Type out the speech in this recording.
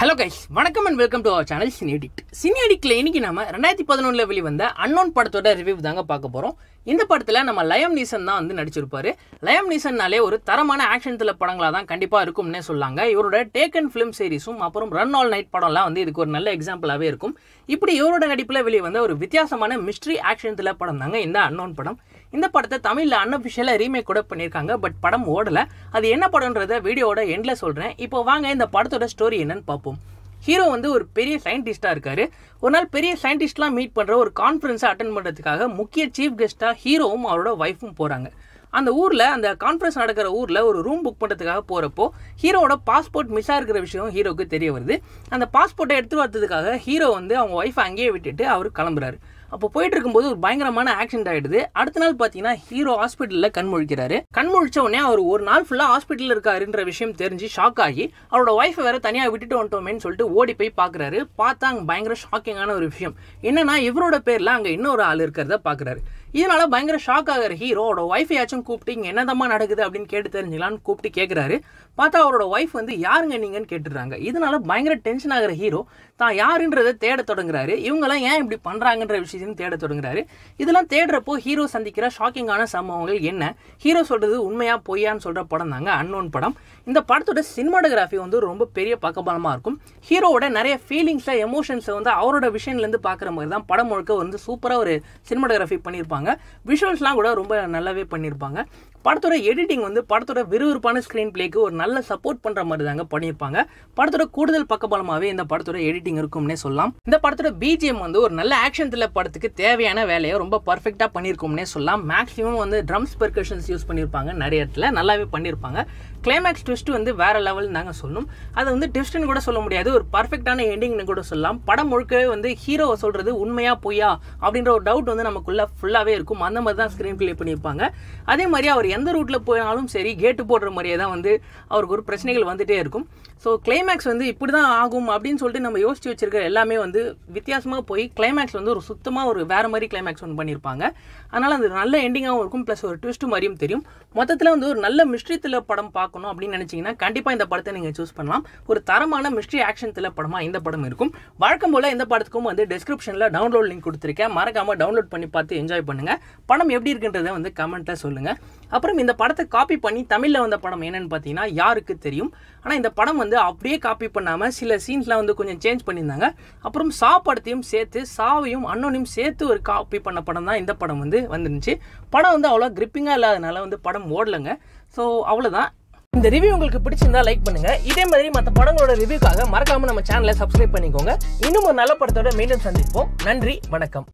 hello guys வணக்கம் and welcome to our channel சினியடிக்ட் சினிடிக்கில் இன்றைக்கி நம்ம ரெண்டாயிரத்தி பதினொன்றில் வெளிவந்த அன்னோன் படத்தோட ரிவ்யூ தாங்க பார்க்க போகிறோம் இந்த படத்தில் நம்ம லயம் நீசன் தான் வந்து நடிச்சிருப்பார் லயம் நீசன்னாலே ஒரு தரமான ஆக்ஷன் தில படங்களாக தான் கண்டிப்பாக இருக்கும்னே சொல்லாங்க இவரோட டேக் அண்ட் ஃபிலிம் சீரிஸும் அப்புறம் ரன் ஆல் நைட் படம்லாம் வந்து இதுக்கு ஒரு நல்ல எக்ஸாம்பிளாகவே இருக்கும் இப்படி இவரோட நடிப்பில் வெளியே வந்த ஒரு வித்தியாசமான மிஸ்ட்ரி ஆக்ஷன் தில படம் தாங்க இந்த அன்னோன் படம் இந்த படத்தை தமிழில் அன்அஃபிஷியலாக ரீமேக் கூட பண்ணியிருக்காங்க பட் படம் ஓடலை அது என்ன படம்ன்றத வீடியோட எண்டில் சொல்கிறேன் இப்போ வாங்க இந்த படத்தோட ஸ்டோரி என்னன்னு பார்ப்போம் ஹீரோ வந்து ஒரு பெரிய சயின்டிஸ்ட்டாக இருக்கார் ஒரு நாள் பெரிய சயின்டிஸ்ட்லாம் மீட் பண்ணுற ஒரு கான்ஃபரன்ஸை அட்டன் பண்ணுறதுக்காக முக்கிய சீஃப் கெஸ்ட்டாக ஹீரோவும் அவரோட ஒய்ஃபும் போகிறாங்க அந்த ஊரில் அந்த கான்ஃபரன்ஸ் நடக்கிற ஊரில் ஒரு ரூம் புக் பண்ணுறதுக்காக போகிறப்போ ஹீரோட பாஸ்போர்ட் மிஸ் ஆகிருக்கிற விஷயம் ஹீரோவுக்கு தெரிய வருது அந்த பாஸ்போர்ட்டை எடுத்து வரதுக்காக ஹீரோ வந்து அவங்க ஒய்ஃபை அங்கேயே விட்டுட்டு அவர் கிளம்புறாரு அப்போ போயிட்டு இருக்கும்போது ஒரு பயங்கரமான ஆக்சிடென்ட் ஆயிடுது அடுத்த நாள் பார்த்தீங்கன்னா ஹீரோ ஹாஸ்பிட்டலில் கண் முழிக்கிறாரு கண் முழிச்ச உடனே அவர் ஒரு நாள் ஃபுல்லாக ஹாஸ்பிட்டலில் இருக்காருன்ற விஷயம் தெரிஞ்சு ஷாக் ஆகி அவரோட ஒய்ஃபை வேற தனியாக விட்டுட்டு வந்துட்டோமேன்னு சொல்லிட்டு ஓடி போய் பார்க்குறாரு பார்த்தா அங்கே பயங்கர ஷாக்கிங்கான ஒரு விஷயம் என்னன்னா இவரோட பேரில் அங்கே இன்னொரு ஆள் இருக்கிறத பார்க்குறாரு இதனால பயங்கர ஷாக் ஆகிற ஹீரோட ஒய்ஃபையாச்சும் கூப்பிட்டு இங்கே என்னதம்மா நடக்குது அப்படின்னு கேட்டு தெரிஞ்சுக்கலாம்னு கூப்பிட்டு கேட்குறாரு பார்த்தா அவரோட ஒய்ஃப் வந்து யாருங்க நீங்கன்னு கேட்டுடுறாங்க இதனால பயங்கர டென்ஷன் ஆகிற ஹீரோ தான் யாருன்றதை தேட தொடங்குறாரு இவங்கெல்லாம் ஏன் இப்படி பண்ணுறாங்கன்ற விஷயத்தையும் தேட தொடங்குறாரு இதெல்லாம் தேடுறப்போ ஹீரோ சந்திக்கிற ஷாக்கிங்கான சம்பவங்கள் என்ன ஹீரோ சொல்கிறது உண்மையாக பொய்யான்னு சொல்கிற படம் தாங்க அன்னோன் படம் இந்த படத்தோட சினிமாட்டோகிராஃபி வந்து ரொம்ப பெரிய பக்கபலமாக இருக்கும் ஹீரோவோட நிறைய ஃபீலிங்ஸை எமோஷன்ஸை வந்து அவரோட விஷயன்லேருந்து பார்க்குற மாதிரி தான் படம் முழுக்க வந்து சூப்பராக ஒரு சினிமாட்டோகிராஃபி பண்ணியிருப்பாங்க பண்ணியிருப்பாங்க விஷுவல்ஸ்லாம் கூட ரொம்ப நல்லாவே பண்ணியிருப்பாங்க படத்தோட எடிட்டிங் வந்து படத்தோட விறுவிறுப்பான ஸ்க்ரீன் பிளேக்கு ஒரு நல்ல சப்போர்ட் பண்ணுற மாதிரி தாங்க பண்ணியிருப்பாங்க படத்தோட கூடுதல் பக்கபலமாகவே இந்த படத்தோட எடிட்டிங் இருக்கும்னே சொல்லலாம் இந்த படத்தோட பிஜிஎம் வந்து ஒரு நல்ல ஆக்ஷன் தில்ல படத்துக்கு தேவையான வேலையை ரொம்ப பர்ஃபெக்டாக பண்ணியிருக்கோம்னே சொல்லலாம் மேக்ஸிமம் வந்து ட்ரம்ஸ் பெர்கஷன்ஸ் யூஸ் பண்ணியிருப்பாங்க நிறைய இடத்துல நல்லாவே பண்ணியிருப்பாங்க கிளைமேக்ஸ் ட்விஸ்ட் வந்து வேற லெவல் தாங்க சொல்லணும் அதை வந்து ட்விஸ்ட்னு கூட சொல்ல முடியாது ஒரு பர்ஃபெக்டான எண்டிங்னு கூட சொல்லலாம் படம் முழுக்கவே வந்து ஹீரோவை சொல்கிறது உண்மையாக பொய்யா அப்படின்ற ஒரு டவுட் வந்து நமக்குள்ளே ஃபுல்லாகவே நல்லாவே இருக்கும் அந்த மாதிரி தான் ஸ்க்ரீன் ப்ளே பண்ணியிருப்பாங்க அதே மாதிரி அவர் எந்த ரூட்டில் போனாலும் சரி கேட்டு போடுற மாதிரியே தான் வந்து அவருக்கு ஒரு பிரச்சனைகள் வந்துகிட்டே இருக்கும் ஸோ கிளைமேக்ஸ் வந்து இப்படி தான் ஆகும் அப்படின்னு சொல்லிட்டு நம்ம யோசிச்சு வச்சிருக்கிற எல்லாமே வந்து வித்தியாசமாக போய் கிளைமேக்ஸ் வந்து ஒரு சுத்தமாக ஒரு வேறு மாதிரி கிளைமேக்ஸ் ஒன்று பண்ணியிருப்பாங்க அதனால் அது நல்ல எண்டிங்காகவும் இருக்கும் ப்ளஸ் ஒரு ட்விஸ்ட் மாதிரியும் தெரியும் மொத்தத்தில் வந்து ஒரு நல்ல மிஸ்ட்ரி படம் பார்க்கணும் அப்படின்னு நினச்சிங்கன்னா கண்டிப்பாக இந்த படத்தை நீங்கள் சூஸ் பண்ணலாம் ஒரு தரமான மிஸ்ட்ரி ஆக்ஷன் தில படமாக இந்த படம் இருக்கும் வழக்கம் போல் இந்த படத்துக்கும் வந்து டிஸ்கிரிப்ஷனில் டவுன்லோட் லிங்க் கொடுத்துருக்கேன் மறக்காமல் டவுன்லோட் பண்ணி பார்த்து என்ஜாய் பண்ணுங்கள் பண்ணுங்கள் படம் எப்படி இருக்குன்றதை வந்து கமெண்ட்டில் சொல்லுங்கள் அப்புறம் இந்த படத்தை காப்பி பண்ணி தமிழில் வந்த படம் என்னென்னு பார்த்தீங்கன்னா யாருக்கு தெரியும் ஆனால் இந்த படம் வந்து அப்படியே காப்பி பண்ணாமல் சில சீன்ஸ்லாம் வந்து கொஞ்சம் சேஞ்ச் பண்ணியிருந்தாங்க அப்புறம் சா படத்தையும் சேர்த்து சாவையும் அண்ணனையும் சேர்த்து ஒரு காப்பி பண்ண படம் தான் இந்த படம் வந்து வந்துருந்துச்சு படம் வந்து அவ்வளோ கிரிப்பிங்காக இல்லாதனால வந்து படம் ஓடலைங்க ஸோ அவ்வளோதான் இந்த ரிவ்யூ உங்களுக்கு பிடிச்சிருந்தா லைக் பண்ணுங்க இதே மாதிரி மற்ற படங்களோட ரிவ்யூக்காக மறக்காம நம்ம சேனலை சப்ஸ்கிரைப் பண்ணிக்கோங்க இன்னும் ஒரு நல்ல படத்தோட மீண்டும் சந்திப்போம் நன்றி வணக்கம்